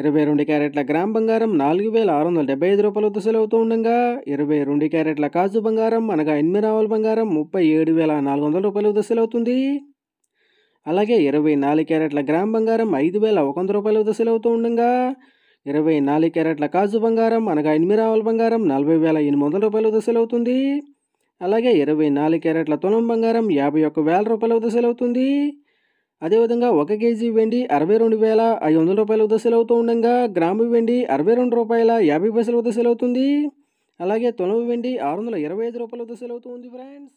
ఇరవై రెండు క్యారెట్ల గ్రామ్ బంగారం నాలుగు వేల ఆరు వందల డెబ్బై ఐదు రూపాయలతో సెలవుతూ ఉండగా ఇరవై రెండు క్యారెట్ల కాజు బంగారం అనగా ఎనిమిది రావుల బంగారం ముప్పై ఏడు వేల నాలుగు వందల దశలు సెలవుతుంది అలాగే ఇరవై నాలుగు క్యారెట్ల గ్రామ్ బంగారం ఐదు వేల ఒక వంద రూపాయలతో సెలవుతూ ఉండగా ఇరవై నాలుగు క్యారెట్ల కాజు బంగారం అనగా ఎనిమిది రావుల బంగారం నలభై వేల ఎనిమిది వందల దశలు అవుతుంది అలాగే ఇరవై నాలుగు క్యారెట్ల తులం బంగారం యాభై ఒక్క వేల రూపాయలతో సెలవుతుంది అదేవిధంగా ఒక కేజీ వెండి అరవై రెండు వేల ఐదు వందల రూపాయల వద్ద సెలవుతూ అవుతూ ఉండగా గ్రాము వెండి అరవై రెండు రూపాయల యాభై పైసల వద్ద సేల్ అవుతుంది అలాగే తొలవు వెండి ఆరు వందల ఇరవై ఐదు రూపాయల వద్ద సెలవుతూ ఉంది ఫ్రెండ్స్